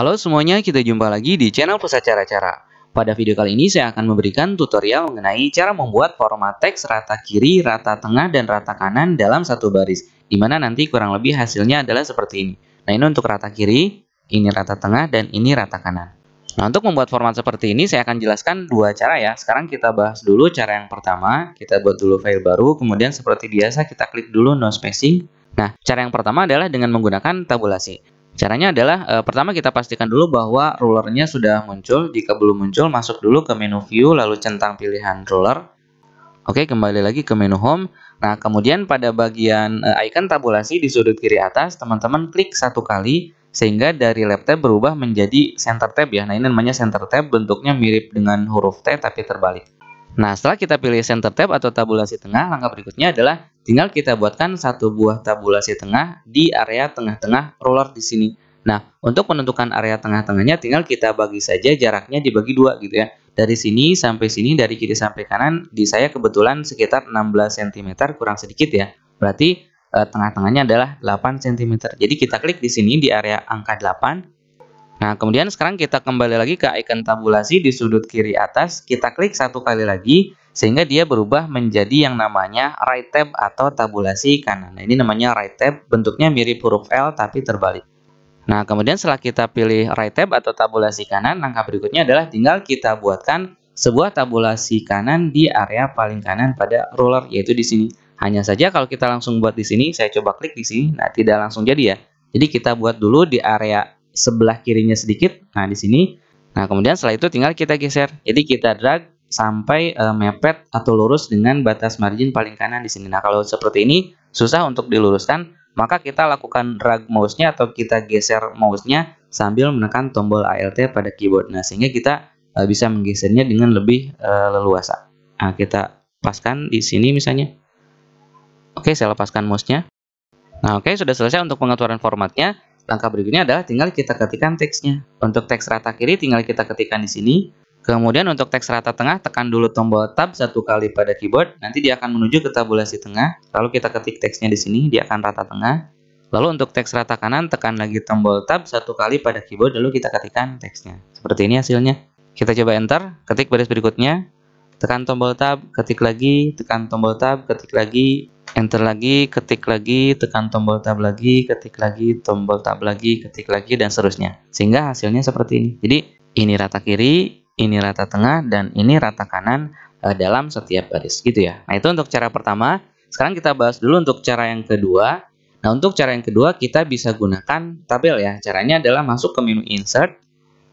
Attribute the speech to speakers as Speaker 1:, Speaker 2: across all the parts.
Speaker 1: Halo semuanya, kita jumpa lagi di channel Pusat Cara-Cara. Pada video kali ini saya akan memberikan tutorial mengenai cara membuat format teks rata kiri, rata tengah, dan rata kanan dalam satu baris, dimana nanti kurang lebih hasilnya adalah seperti ini. Nah ini untuk rata kiri, ini rata tengah, dan ini rata kanan. Nah untuk membuat format seperti ini saya akan jelaskan dua cara ya. Sekarang kita bahas dulu cara yang pertama, kita buat dulu file baru, kemudian seperti biasa kita klik dulu no spacing. Nah cara yang pertama adalah dengan menggunakan tabulasi. Caranya adalah e, pertama kita pastikan dulu bahwa rulernya sudah muncul. Jika belum muncul, masuk dulu ke menu view lalu centang pilihan ruler. Oke, kembali lagi ke menu home. Nah, kemudian pada bagian e, icon tabulasi di sudut kiri atas, teman-teman klik satu kali sehingga dari left tab berubah menjadi center tab ya. Nah, ini namanya center tab, bentuknya mirip dengan huruf T tapi terbalik. Nah, setelah kita pilih center tab atau tabulasi tengah, langkah berikutnya adalah tinggal kita buatkan satu buah tabulasi tengah di area tengah-tengah roller di sini. Nah, untuk menentukan area tengah-tengahnya tinggal kita bagi saja jaraknya dibagi dua gitu ya. Dari sini sampai sini, dari kiri sampai kanan, di saya kebetulan sekitar 16 cm kurang sedikit ya. Berarti eh, tengah-tengahnya adalah 8 cm. Jadi kita klik di sini di area angka 8, Nah, kemudian sekarang kita kembali lagi ke icon tabulasi di sudut kiri atas. Kita klik satu kali lagi sehingga dia berubah menjadi yang namanya right tab atau tabulasi kanan. Nah, ini namanya right tab, bentuknya mirip huruf L tapi terbalik. Nah, kemudian setelah kita pilih right tab atau tabulasi kanan, langkah berikutnya adalah tinggal kita buatkan sebuah tabulasi kanan di area paling kanan pada ruler yaitu di sini. Hanya saja kalau kita langsung buat di sini, saya coba klik di sini, nah tidak langsung jadi ya. Jadi kita buat dulu di area sebelah kirinya sedikit. Nah, di sini. Nah, kemudian setelah itu tinggal kita geser. Jadi kita drag sampai e, mepet atau lurus dengan batas margin paling kanan di sini. Nah, kalau seperti ini susah untuk diluruskan, maka kita lakukan drag mouse-nya atau kita geser mouse-nya sambil menekan tombol ALT pada keyboard. Nah, sehingga kita e, bisa menggesernya dengan lebih e, leluasa. Nah, kita lepaskan di sini misalnya. Oke, saya lepaskan mouse-nya. Nah, oke, sudah selesai untuk pengaturan formatnya. Langkah berikutnya adalah tinggal kita ketikkan teksnya. Untuk teks rata kiri tinggal kita ketikkan di sini. Kemudian untuk teks rata tengah tekan dulu tombol tab satu kali pada keyboard. Nanti dia akan menuju ke tabulasi tengah. Lalu kita ketik teksnya di sini, dia akan rata tengah. Lalu untuk teks rata kanan tekan lagi tombol tab satu kali pada keyboard lalu kita ketikkan teksnya. Seperti ini hasilnya. Kita coba enter, ketik baris berikutnya. Tekan tombol tab, ketik lagi, tekan tombol tab, ketik lagi, enter lagi, ketik lagi, tekan tombol tab lagi, ketik lagi, tombol tab lagi, ketik lagi, dan seterusnya. Sehingga hasilnya seperti ini. Jadi, ini rata kiri, ini rata tengah, dan ini rata kanan uh, dalam setiap baris gitu ya. Nah, itu untuk cara pertama. Sekarang kita bahas dulu untuk cara yang kedua. Nah, untuk cara yang kedua kita bisa gunakan tabel ya. Caranya adalah masuk ke menu insert,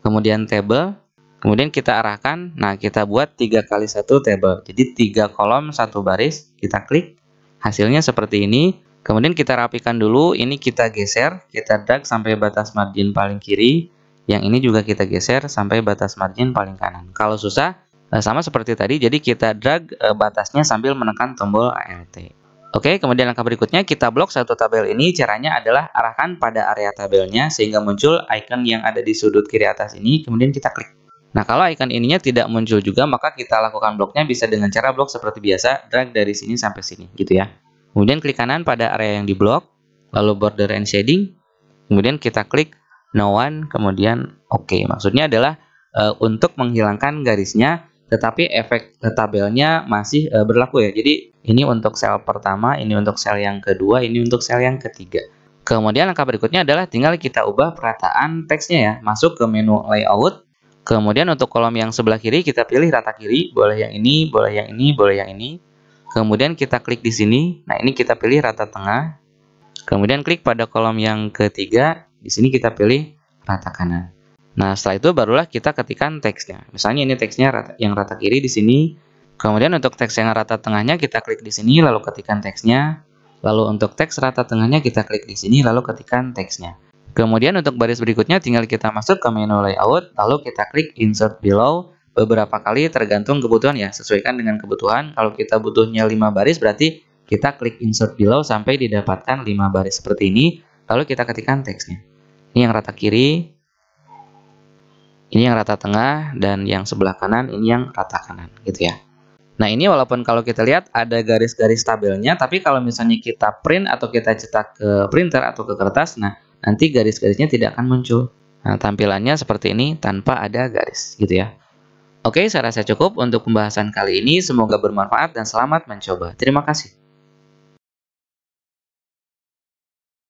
Speaker 1: kemudian table, Kemudian kita arahkan, nah kita buat 3 kali satu table. Jadi tiga kolom, satu baris, kita klik. Hasilnya seperti ini. Kemudian kita rapikan dulu, ini kita geser, kita drag sampai batas margin paling kiri. Yang ini juga kita geser sampai batas margin paling kanan. Kalau susah, eh, sama seperti tadi, jadi kita drag eh, batasnya sambil menekan tombol ALT. Oke, kemudian langkah berikutnya kita blok satu tabel ini. Caranya adalah arahkan pada area tabelnya sehingga muncul icon yang ada di sudut kiri atas ini. Kemudian kita klik. Nah, kalau icon ininya tidak muncul juga, maka kita lakukan bloknya bisa dengan cara blok seperti biasa, drag dari sini sampai sini, gitu ya. Kemudian klik kanan pada area yang diblok, lalu border and shading, kemudian kita klik no one, kemudian oke. Okay. Maksudnya adalah e, untuk menghilangkan garisnya, tetapi efek tabelnya masih e, berlaku ya. Jadi ini untuk sel pertama, ini untuk sel yang kedua, ini untuk sel yang ketiga. Kemudian langkah berikutnya adalah tinggal kita ubah perataan teksnya ya. Masuk ke menu layout, Kemudian untuk kolom yang sebelah kiri kita pilih rata kiri, boleh yang ini, boleh yang ini, boleh yang ini. Kemudian kita klik di sini. Nah, ini kita pilih rata tengah. Kemudian klik pada kolom yang ketiga, di sini kita pilih rata kanan. Nah, setelah itu barulah kita ketikkan teksnya. Misalnya ini teksnya yang rata kiri di sini. Kemudian untuk teks yang rata tengahnya kita klik di sini lalu ketikkan teksnya. Lalu untuk teks rata tengahnya kita klik di sini lalu ketikkan teksnya. Kemudian untuk baris berikutnya tinggal kita masuk ke menu layout, lalu kita klik insert below beberapa kali tergantung kebutuhan ya, sesuaikan dengan kebutuhan. Kalau kita butuhnya 5 baris berarti kita klik insert below sampai didapatkan 5 baris seperti ini, lalu kita ketikkan teksnya. Ini yang rata kiri, ini yang rata tengah, dan yang sebelah kanan ini yang rata kanan gitu ya. Nah ini walaupun kalau kita lihat ada garis-garis tabelnya, tapi kalau misalnya kita print atau kita cetak ke printer atau ke kertas, nah nanti garis-garisnya tidak akan muncul. Nah, tampilannya seperti ini tanpa ada garis gitu ya. Oke, saya rasa cukup untuk pembahasan kali ini. Semoga bermanfaat dan selamat mencoba. Terima kasih.